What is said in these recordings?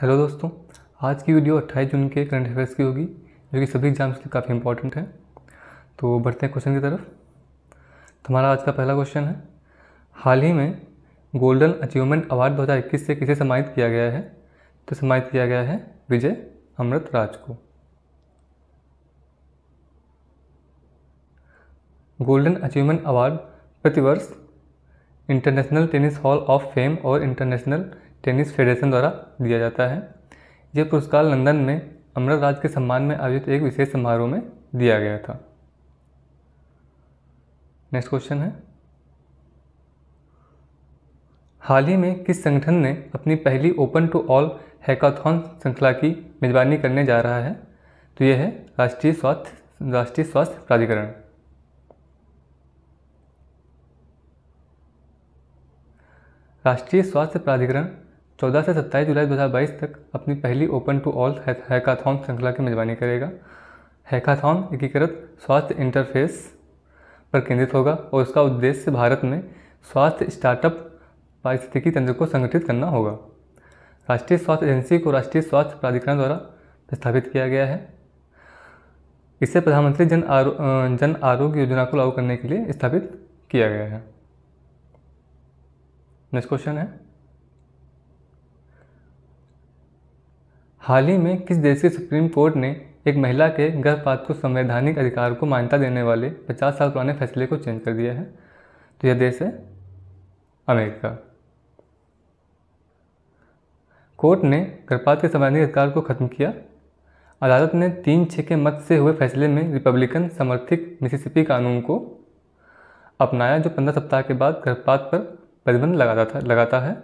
hello दोस्तों आज की वीडियो 28 जून के करंट अफेयर्स की होगी जो कि सभी एग्जाम्स के लिए काफ़ी इंपॉर्टेंट है तो बढ़ते हैं क्वेश्चन की तरफ तो हमारा आज का पहला क्वेश्चन है हाल ही में गोल्डन अचीवमेंट अवार्ड 2021 से किसे सम्मानित किया गया है तो सम्मानित किया गया है विजय अमृत राज को गोल्डन अचीवमेंट अवार्ड प्रतिवर्ष international tennis hall of fame और इंटरनेशनल टेनिस फेडरेशन द्वारा दिया जाता है यह पुरस्कार लंदन में अमृत राज के सम्मान में आयोजित एक विशेष समारोह में दिया गया था नेक्स्ट क्वेश्चन है हाल ही में किस संगठन ने अपनी पहली ओपन टू ऑल हैकाथॉन श्रृंखला की मेजबानी करने जा रहा है तो यह है राष्ट्रीय स्वास्थ्य राष्ट्रीय स्वास्थ्य प्राधिकरण राष्ट्रीय स्वास्थ्य प्राधिकरण 14 से 27 जुलाई 2022 तक अपनी पहली ओपन टू ऑल हैकाथॉन श्रृंखला की मेजबानी करेगा हैकाथॉन एकीकृत स्वास्थ्य इंटरफेस पर केंद्रित होगा और उसका उद्देश्य भारत में स्वास्थ्य स्टार्टअप पारिस्थितिकी तंत्र को संगठित करना होगा राष्ट्रीय स्वास्थ्य एजेंसी को राष्ट्रीय स्वास्थ्य प्राधिकरण द्वारा स्थापित किया गया है इसे प्रधानमंत्री जन आरो जन आरोग्य योजना को लागू करने के लिए स्थापित किया गया है नेक्स्ट क्वेश्चन है हाल ही में किस देश की सुप्रीम कोर्ट ने एक महिला के गर्भपात को संवैधानिक अधिकार को मान्यता देने वाले 50 साल पुराने फैसले को चेंज कर दिया है तो यह देश है अमेरिका कोर्ट ने गर्भपात के संवैधानिक अधिकार को खत्म किया अदालत ने तीन छः के मत से हुए फैसले में रिपब्लिकन समर्थित मिसिसिपी कानून को अपनाया जो पंद्रह सप्ताह के बाद गर्भपात पर प्रतिबंध लगाता था लगाता है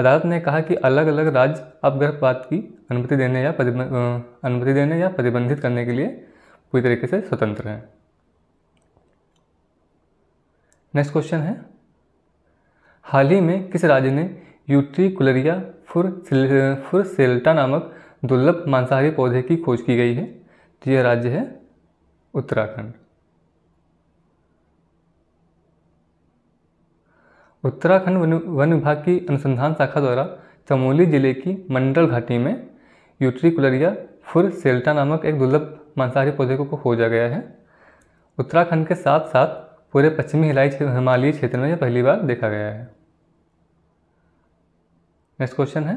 अदालत ने कहा कि अलग अलग राज्य अब गर्भपात की अनुमति देने या अनुमति देने या प्रतिबंधित करने के लिए पूरी तरीके से स्वतंत्र हैं नेक्स्ट क्वेश्चन है हाल ही में किस राज्य ने यूट्री कुलरिया फुर फुर सेल्टा नामक दुर्लभ मांसाहारी पौधे की खोज की गई है तो यह राज्य है उत्तराखंड उत्तराखंड वन विभाग की अनुसंधान शाखा द्वारा चमोली जिले की मंडल घाटी में यूट्रिकुलरिया फुर सेल्टा नामक एक दुर्लभ मांसाहारी पौधे को खोजा गया है उत्तराखंड के साथ साथ पूरे पश्चिमी हिमालयी क्षेत्र में यह पहली बार देखा गया है नेक्स्ट क्वेश्चन है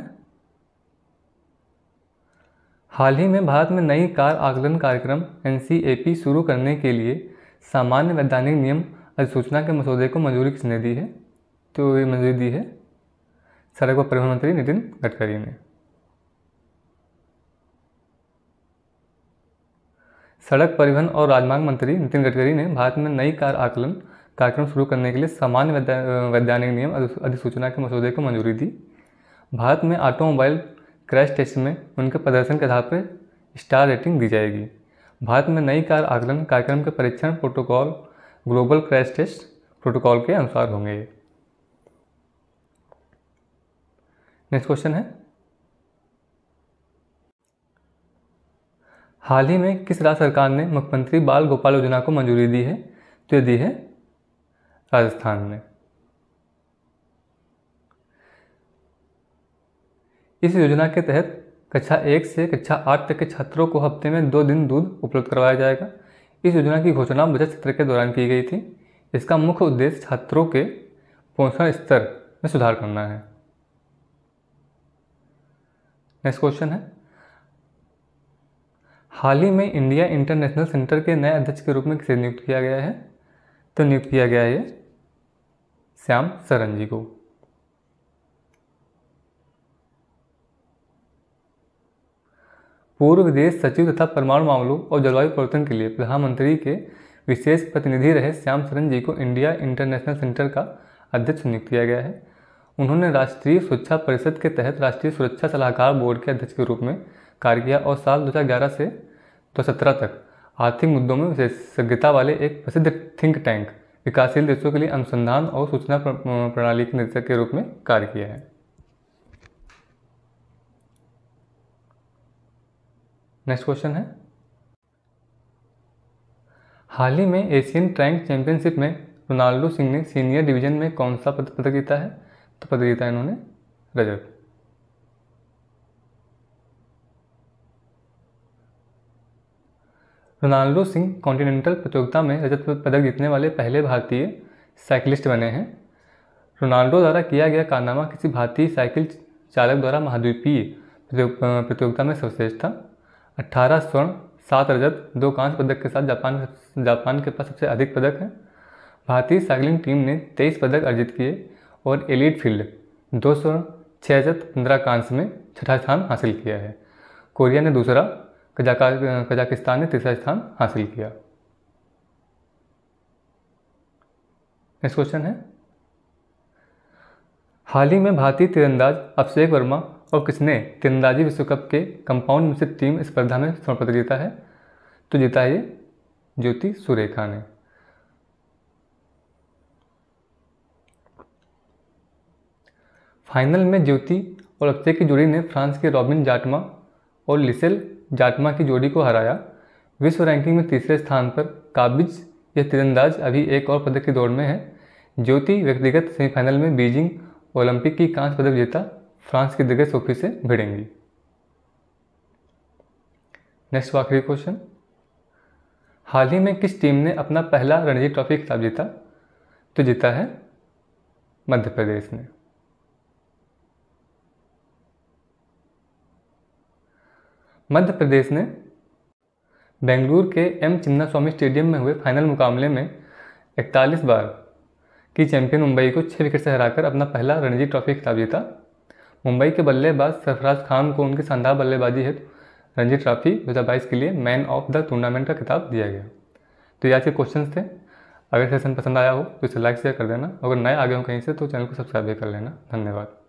हाल ही में भारत में नई कार आकलन कार्यक्रम एन शुरू करने के लिए सामान्य वैधानिक नियम अधिसूचना के मसौदे को मंजूरी किसने दी है तो ये मंजूरी दी है सड़क व परिवहन मंत्री नितिन गडकरी ने सड़क परिवहन और राजमार्ग मंत्री नितिन गडकरी ने भारत में नई कार आकलन कार्यक्रम शुरू करने के लिए सामान्य वैज्ञानिक नियम अधिसूचना के मसौदे को मंजूरी दी भारत में ऑटोमोबाइल क्रैश टेस्ट में उनके प्रदर्शन के आधार पर स्टार रेटिंग दी जाएगी भारत में नई कार आकलन कार्यक्रम के परीक्षण protocol global crash test protocol के अनुसार होंगे नेक्स्ट क्वेश्चन है हाल ही में किस राज्य सरकार ने मुख्यमंत्री बाल गोपाल योजना को मंजूरी दी है तो दी है राजस्थान ने इस योजना के तहत कक्षा एक से कक्षा आठ तक के छात्रों को हफ्ते में दो दिन दूध उपलब्ध करवाया जाएगा इस योजना की घोषणा बजट सत्र के दौरान की गई थी इसका मुख्य उद्देश्य छात्रों के पोषण स्तर में सुधार करना है नेक्स्ट क्वेश्चन है हाल ही में इंडिया इंटरनेशनल सेंटर के नए अध्यक्ष के रूप में किसे नियुक्त किया गया है तो नियुक्त किया गया है श्याम सरन जी को पूर्व विदेश सचिव तथा परमाणु मामलों और जलवायु परिवर्तन के लिए प्रधानमंत्री के विशेष प्रतिनिधि रहे श्याम सरन जी को इंडिया इंटरनेशनल सेंटर का अध्यक्ष नियुक्त किया गया है उन्होंने राष्ट्रीय सुरक्षा परिषद के तहत राष्ट्रीय सुरक्षा सलाहकार बोर्ड के अध्यक्ष के रूप में कार्य किया और साल 2011 से 2017 तक आर्थिक मुद्दों में विशेषज्ञता वाले एक प्रसिद्ध थिंक टैंक विकासशील देशों के लिए अनुसंधान और सूचना प्रणाली के निदेशक के रूप में कार्य किया है नेक्स्ट क्वेश्चन है हाल ही में एशियन ट्रैंक चैंपियनशिप में रोनाल्डो सिंह ने सीनियर डिवीजन में कौन सा पदक जीता है तो पद जीता इन्होंने रजत रोनाल्डो सिंह कॉन्टिनेंटल प्रतियोगिता में रजत पदक जीतने वाले पहले भारतीय साइकिलिस्ट बने हैं रोनाल्डो द्वारा किया गया कारनामा किसी भारतीय साइकिल चालक द्वारा महाद्वीपीय प्रतियोगिता में सर्वश्रेष्ठ था अट्ठारह स्वर्ण सात रजत दो कांस्य पदक के साथ जापान जापान के पास सबसे अधिक पदक हैं भारतीय साइकिलिंग टीम ने तेईस पदक अर्जित किए और एलिट फील्ड दो सौ छियासठ पंद्रह कांस में छठा स्थान हासिल किया है कोरिया ने दूसरा कजाकिस्तान ने तीसरा स्थान हासिल किया नेक्स्ट क्वेश्चन है हाल ही में भारतीय तीरंदाज अभिषेक वर्मा और किसने तीरंदाजी विश्व कप के कंपाउंड मिश्रित टीम स्पर्धा में स्वर्ण पदक जीता है तो जीता है ज्योति सुरेखा ने फाइनल में ज्योति और अक्षय की जोड़ी ने फ्रांस के रॉबिन जाटमा और लिसेल जाटमा की जोड़ी को हराया विश्व रैंकिंग में तीसरे स्थान पर काबिज यह तीरंदाज अभी एक और पदक की दौड़ में है ज्योति व्यक्तिगत सेमीफाइनल में बीजिंग ओलंपिक की कांस्य पदक जीता फ्रांस की दिग्गज सोफी से भिड़ेंगी नेक्स्ट आखिरी क्वेश्चन हाल ही में किस टीम ने अपना पहला रणजी ट्रॉफी खिताब जीता तो जीता है मध्य प्रदेश ने मध्य प्रदेश ने बेंगलुरु के एम चिन्ना स्वामी स्टेडियम में हुए फाइनल मुकाबले में 41 बार की चैंपियन मुंबई को छः विकेट से हराकर अपना पहला रणजी ट्रॉफी खिताब जीता मुंबई के बल्लेबाज सरफराज खान को उनकी शानदार बल्लेबाजी हेतु रणजी ट्रॉफी दो के लिए मैन ऑफ द टूर्नामेंट का खिताब दिया गया तो ये आज के क्वेश्चन थे अगर सेशन पसंद आया हो तो इसे लाइक शेयर कर देना अगर नए आगे हो कहीं से तो चैनल को सब्सक्राइब भी कर लेना धन्यवाद